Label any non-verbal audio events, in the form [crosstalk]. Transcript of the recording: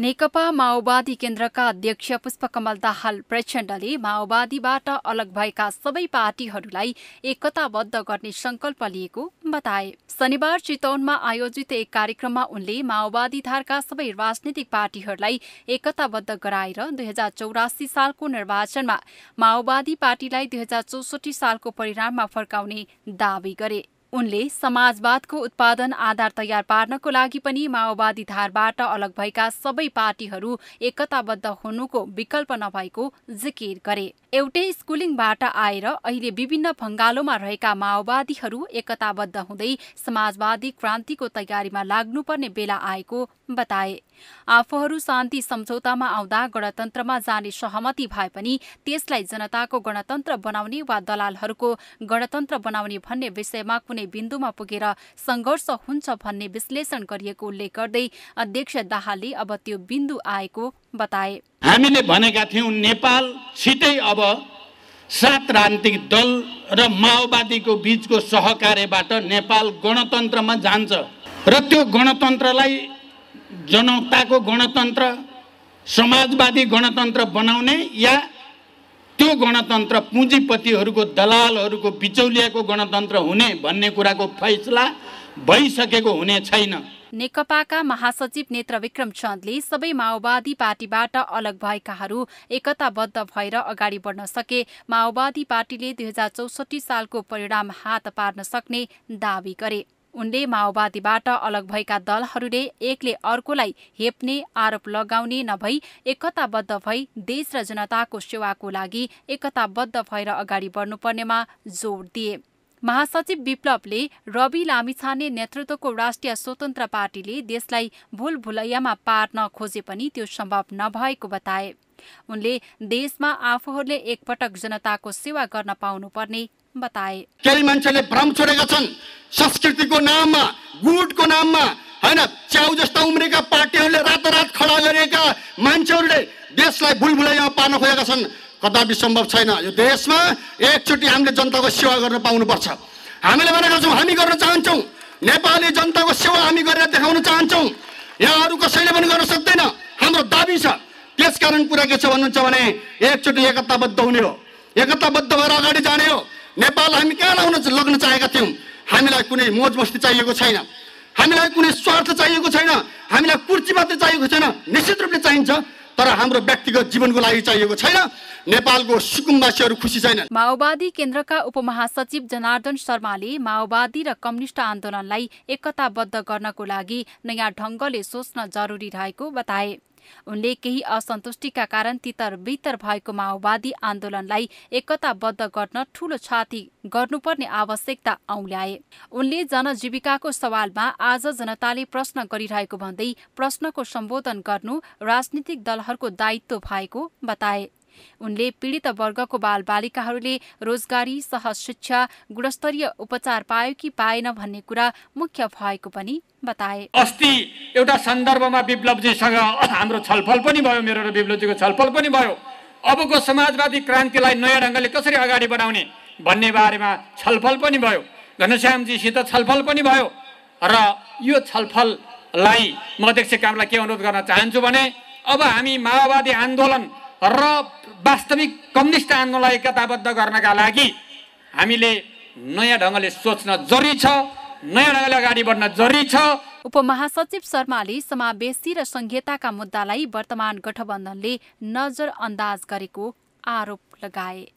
नेकपा माओवादी केन्द्रका अध्यक्ष पुष्पकमल दाहाल प्रचण्डले माओवादीबाट अलग भएका सबै पार्टीहरूलाई एकताबद्ध गर्ने संकल्प लिएको बताए शनिबार चितौनमा आयोजित एक कार्यक्रममा उनले माओवादी धारका सबै राजनीतिक पार्टीहरूलाई एकताबद्ध गराएर दुई हजार चौरासी सालको निर्वाचनमा माओवादी पार्टीलाई दुई हजार चौसठी सालको परिणाममा फर्काउने दावी गरे उनले समाजवादको उत्पादन आधार तयार पार्नको लागि पनि माओवादी धारबाट अलग भएका सबै पार्टीहरू एकताबद्ध हुनुको विकल्प नभएको जिकिर गरे एउटै स्कुलिङबाट आएर अहिले विभिन्न भङ्गालोमा रहेका माओवादीहरू एकताबद्ध हुँदै समाजवादी क्रान्तिको तयारीमा लाग्नुपर्ने बेला आएको बताए आफूहरू शान्ति सम्झौतामा आउँदा गणतन्त्रमा जाने सहमति भए पनि त्यसलाई जनताको गणतन्त्र बनाउने वा दलालहरूको गणतन्त्र बनाउने भन्ने विषयमा कुनै बिन्दुमा पुगेर सङ्घर्ष हुन्छ भन्ने विश्लेषण गरिएको उल्लेख गर्दै अध्यक्ष दाहालले अब त्यो बिन्दु आएको बताए हामीले भनेका थियौँ नेपाल छिटै अब सात राजनीतिक दल र माओवादीको बीचको सहकार्यबाट नेपाल गणतन्त्रमा जान्छ र त्यो गणतन्त्रलाई जनताको गणतन्त्र समाजवादी गणतन्त्र बनाउने या त्यो गणतन्त्र पुँजीपतिहरूको दलालहरूको बिचौलियाको गणतन्त्र हुने भन्ने कुराको फैसला भइसकेको हुने छैन नेकपाका महासचिव नेत्र विक्रम चन्दले सबै माओवादी पार्टीबाट अलग भएकाहरू एकताबद्ध भएर अगाडि बढ्न सके माओवादी पार्टीले दुई हजार चौसठी सालको परिणाम हात पार्न सक्ने दावी गरे उनले माओवादीबाट अलग भएका दलहरूले एकले अर्कोलाई हेप्ने आरोप लगाउने नभई एकताबद्ध भई देश र जनताको सेवाको लागि एकताबद्ध भएर अगाडि बढ्नुपर्नेमा जोड दिए महासचिव विप्लवले रवि लामिछाने नेतृत्वको राष्ट्रिय स्वतन्त्र पार्टीले देशलाई भुलैयामा पार्न खोजे पनि त्यो सम्भव नभएको बताए उनले देशमा आफूहरूले एकपटक जनताको सेवा गर्न पाउनु पर्ने बताए केही मान्छेले भ्रम छोडेका छन् संस्कृतिको नाममा गुटको नाममा होइन च्याउ जस्ता उम्रेका पार्टीहरूले रातारात खडा गरेका मान्छेहरूले देशलाई भुलभुलाइमा पार्न खोजेका छन् कदापि सम्भव छैन यो देशमा एकचोटि हामीले जनताको सेवा गर्न पाउनुपर्छ हामीले भनेका छौँ हामी गर्न चाहन्छौँ नेपाली जनताको सेवा हामी गरेर देखाउन चाहन्छौँ यहाँ अरू कसैले पनि गर्न सक्दैन हाम्रो दाबी छ त्यसकारण कुरा के छ भन्नुहुन्छ भने एकचोटि एकताबद्ध हुने हो एकताबद्ध भएर अगाडि जाने हो नेपाल हामी कहाँ लाउन लग्न चाहेका थियौँ हामीलाई कुनै मोज मस्ती चाहिएको छैन हामीलाई कुनै स्वार्थ चाहिएको छैन हामीलाई कुर्ची मात्रै चाहिएको छैन निश्चित रूपले चाहिन्छ तर हाम्रो व्यक्तिगत जीवनको लागि चाहिएको छैन नेपालको सुकुम्बासीहरू खुसी छैनन् माओवादी केन्द्रका उपमहासचिव जनार्दन शर्माले माओवादी र कम्युनिष्ट आन्दोलनलाई एकताबद्ध गर्नको लागि नयाँ ढङ्गले सोच्न जरुरी रहेको बताए उनले केही असन्तुष्टिका कारण तितर बितर भएको माओवादी आन्दोलनलाई एकताबद्ध गर्न ठूलो छाती गर्नुपर्ने आवश्यकता औल्याए उनले जनजीविकाको सवालमा आज जनताले प्रश्न गरिरहेको भन्दै प्रश्नको सम्बोधन गर्नु राजनीतिक दलहरूको दायित्व भएको बताए उनले पीडित वर्गको बालबालिकाहरूले रोजगारी सहशिक्षा गुणस्तरीय उपचार पायो कि पाएन भन्ने कुरा मुख्य भएको पनि बताए अस्ति एउटा सन्दर्भमा विप्लवजीसँग [clears throat] हाम्रो छलफल पनि भयो मेरो र विप्लवजीको छलफल पनि भयो अबको समाजवादी क्रान्तिलाई नयाँ ढङ्गले कसरी अगाडि बढाउने भन्ने बारेमा छलफल पनि भयो घनश्यामजीसित छलफल पनि भयो र यो छलफललाई म अध्यक्ष कामलाई के अनुरोध गर्न चाहन्छु भने अब हामी माओवादी आन्दोलन र वास्तविक कम्युनिस्ट आन्दोलनलाई एकताबद्ध गर्नका लागि हामीले नयाँ ढङ्गले सोच्न जरुरी छ नयाँ ढङ्गले अगाडि बढ्न जरुरी छ उपमहासचिव शर्माले समावेशी र संहिताका मुद्दालाई वर्तमान गठबन्धनले नजरअन्दाज गरेको आरोप लगाए